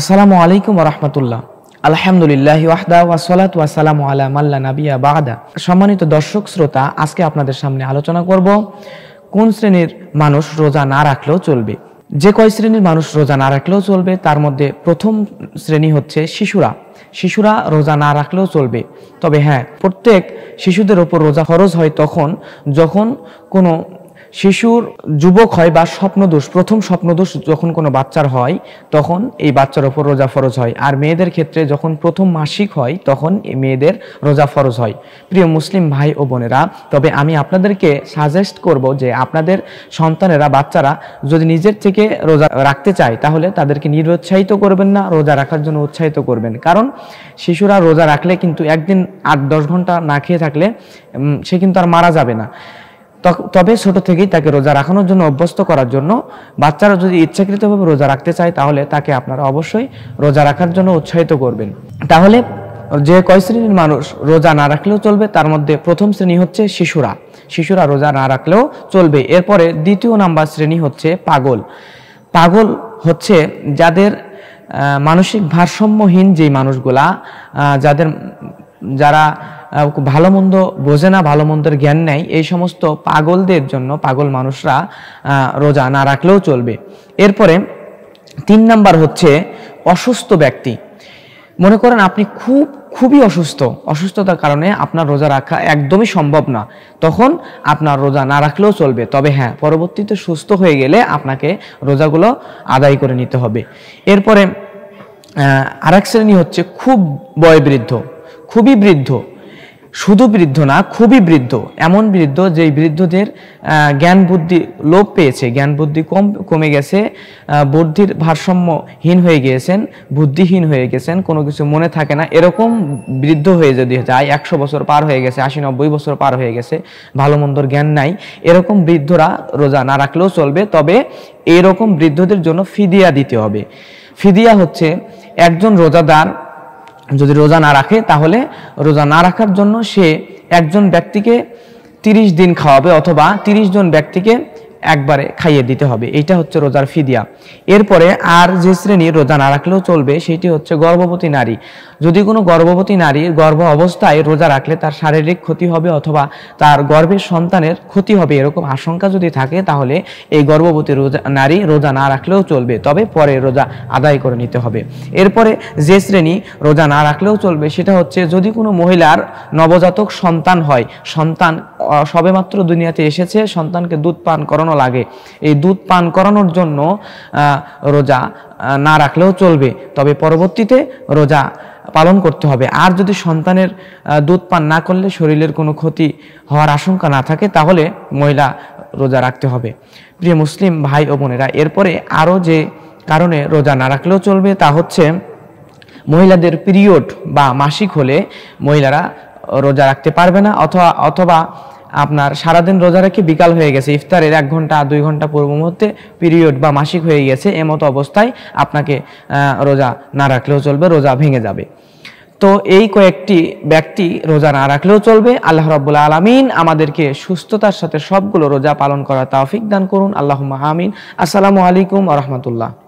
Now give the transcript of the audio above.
আসসালামু আলাইকুম রহমতুল্লাহ আলহামদুলিল্লাহ ওয়াহদা ওয়াসলাত ওয়াসালাম আলা মাল্লা নাবিয়া বাহাদা সম্মানিত দর্শক শ্রোতা আজকে আপনাদের সামনে আলোচনা করব কোন শ্রেণীর মানুষ রোজা না রাখলেও চলবে যে কয় শ্রেণীর মানুষ রোজা না রাখলেও চলবে তার মধ্যে প্রথম শ্রেণী হচ্ছে শিশুরা শিশুরা রোজা না রাখলেও চলবে তবে হ্যাঁ প্রত্যেক শিশুদের ওপর রোজা খরচ হয় তখন যখন কোনো শিশুর যুবক হয় বা স্বপ্নদোষ প্রথম স্বপ্নদোষ যখন কোনো বাচ্চার হয় তখন এই বাচ্চার ওপর রোজা ফরজ হয় আর মেয়েদের ক্ষেত্রে যখন প্রথম মাসিক হয় তখন এই মেয়েদের রোজা ফরজ হয় প্রিয় মুসলিম ভাই ও বোনেরা তবে আমি আপনাদেরকে সাজেস্ট করব যে আপনাদের সন্তানেরা বাচ্চারা যদি নিজের থেকে রোজা রাখতে চায় তাহলে তাদেরকে নিরুৎসাহিত করবেন না রোজা রাখার জন্য উৎসাহিত করবেন কারণ শিশুরা রোজা রাখলে কিন্তু একদিন আট দশ ঘন্টা না খেয়ে থাকলে সে কিন্তু আর মারা যাবে না তবে ছোট থেকেই তাকে রোজা রাখানোর জন্য অভ্যস্ত করার জন্য বাচ্চারা যদি ইচ্ছাকৃতভাবে রোজা রাখতে চায় তাহলে তাকে আপনারা অবশ্যই রোজা রাখার জন্য উৎসাহিত করবেন তাহলে যে কয় শ্রেণীর মানুষ রোজা না রাখলেও চলবে তার মধ্যে প্রথম শ্রেণী হচ্ছে শিশুরা শিশুরা রোজা না রাখলেও চলবে এরপরে দ্বিতীয় নাম্বার শ্রেণী হচ্ছে পাগল পাগল হচ্ছে যাদের মানসিক ভারসাম্যহীন যে মানুষগুলা যাদের যারা ভালো মন্দ বোঝে না ভালো মন্দের জ্ঞান নেই এই সমস্ত পাগলদের জন্য পাগল মানুষরা রোজা না রাখলেও চলবে এরপরে তিন নাম্বার হচ্ছে অসুস্থ ব্যক্তি মনে করেন আপনি খুব খুবই অসুস্থ অসুস্থতার কারণে আপনার রোজা রাখা একদমই সম্ভব না তখন আপনার রোজা না রাখলেও চলবে তবে হ্যাঁ পরবর্তীতে সুস্থ হয়ে গেলে আপনাকে রোজাগুলো আদায় করে নিতে হবে এরপরে এক শ্রেণী হচ্ছে খুব বয়বৃদ্ধ খুবই বৃদ্ধ শুধু বৃদ্ধ না খুবই বৃদ্ধ এমন বৃদ্ধ যেই বৃদ্ধদের জ্ঞান বুদ্ধি লোপ পেয়েছে জ্ঞান বুদ্ধি কম কমে গেছে বুদ্ধির ভারসাম্যহীন হয়ে গিয়েছেন বুদ্ধিহীন হয়ে গেছেন কোনো কিছু মনে থাকে না এরকম বৃদ্ধ হয়ে যদি যায় একশো বছর পার হয়ে গেছে আশি নব্বই বছর পার হয়ে গেছে ভালো মন্দর জ্ঞান নাই এরকম বৃদ্ধরা রোজা না রাখলেও চলবে তবে এরকম বৃদ্ধদের জন্য ফিদিয়া দিতে হবে ফিদিয়া হচ্ছে একজন রোজাদার যদি রোজা না রাখে তাহলে রোজা না রাখার জন্য সে একজন ব্যক্তিকে তিরিশ দিন খাওয়াবে অথবা তিরিশ জন ব্যক্তিকে একবারে খাইয়ে দিতে হবে এটা হচ্ছে রোজার ফিদিয়া এরপরে আর যে শ্রেণী রোজা না রাখলেও চলবে সেটি হচ্ছে গর্ভবতী নারী যদি কোনো গর্ভবতী নারী গর্ভ অবস্থায় রোজা রাখলে তার শারীরিক ক্ষতি হবে অথবা তার গর্ভের সন্তানের ক্ষতি হবে এরকম আশঙ্কা যদি থাকে তাহলে এই গর্ভবতী রোজা নারী রোজা না রাখলেও চলবে তবে পরে রোজা আদায় করে নিতে হবে এরপরে যে শ্রেণী রোজা না রাখলেও চলবে সেটা হচ্ছে যদি কোনো মহিলার নবজাতক সন্তান হয় সন্তান সবেমাত্র দুনিয়াতে এসেছে সন্তানকে দুধ পান করানো করানো লাগে এই দুধ পান করানোর জন্য রোজা না রাখলেও চলবে তবে পরবর্তীতে রোজা পালন করতে হবে আর যদি সন্তানের দুধ পান না করলে শরীরের কোনো ক্ষতি হওয়ার আশঙ্কা না থাকে তাহলে মহিলা রোজা রাখতে হবে প্রিয় মুসলিম ভাই ও বোনেরা এরপরে আরও যে কারণে রোজা না রাখলেও চলবে তা হচ্ছে মহিলাদের পিরিয়ড বা মাসিক হলে মহিলারা রোজা রাখতে পারবে না অথবা অথবা আপনার সারাদিন রোজা রাখি বিকাল হয়ে গেছে ইফতারের এক ঘন্টা দুই ঘন্টা পূর্ব মুহূর্তে পিরিয়ড বা মাসিক হয়ে গেছে এমতো অবস্থায় আপনাকে রোজা না রাখলেও চলবে রোজা ভেঙে যাবে তো এই কয়েকটি ব্যক্তি রোজা না রাখলেও চলবে আল্লাহ রব্বুল আলমিন আমাদেরকে সুস্থতার সাথে সবগুলো রোজা পালন করা তাফিক দান করুন আল্লাহ আমিন আসসালামু আলাইকুম রহমতুল্লাহ